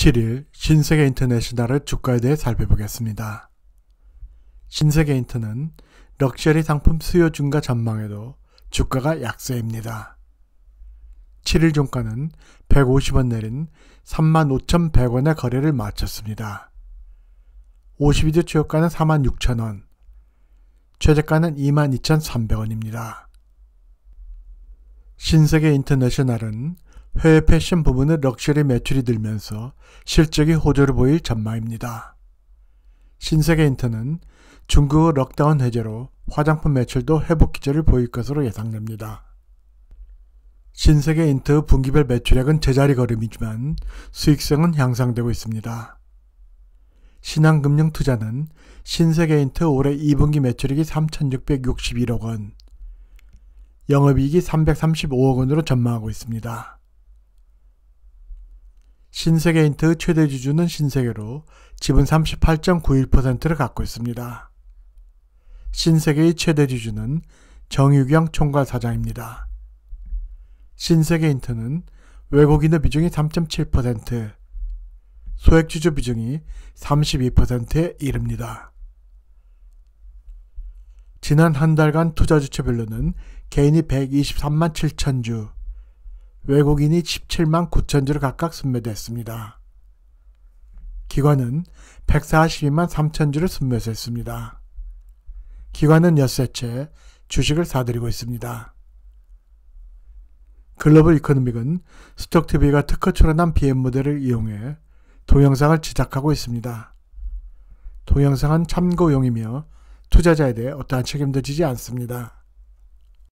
7일 신세계 인터내셔널의 주가에 대해 살펴보겠습니다. 신세계 인터는 럭셔리 상품 수요 증가 전망에도 주가가 약세입니다. 7일 종가는 150원 내린 35,100원의 거래를 마쳤습니다. 52주 최고가는 46,000원, 최저가는 22,300원입니다. 신세계 인터내셔널은 해외 패션 부문의 럭셔리 매출이 늘면서 실적이 호조를 보일 전망입니다. 신세계인터는 중국의 럭다운 해제로 화장품 매출도 회복 기조를 보일 것으로 예상됩니다. 신세계인터 분기별 매출액은 제자리 걸음이지만 수익성은 향상되고 있습니다. 신한금융투자는 신세계인트 올해 2분기 매출액이 3,661억 원, 영업이익이 335억 원으로 전망하고 있습니다. 신세계 인트 최대 주주는 신세계로 지분 38.91%를 갖고 있습니다. 신세계의 최대 주주는 정유경 총괄 사장입니다. 신세계 인트는 외국인의 비중이 3.7%, 소액 주주 비중이 32%에 이릅니다. 지난 한 달간 투자 주체별로는 개인이 123만 7천 주, 외국인이 17만 9천 주를 각각 순매됐습니다. 기관은 142만 3천 주를 순매수했습니다. 기관은 엿새째 주식을 사들이고 있습니다. 글로벌 이코노믹은 스톡TV가 특허 출원한 BM 모델을 이용해 동영상을 제작하고 있습니다. 동영상은 참고용이며 투자자에 대해 어떠한 책임도 지지 않습니다.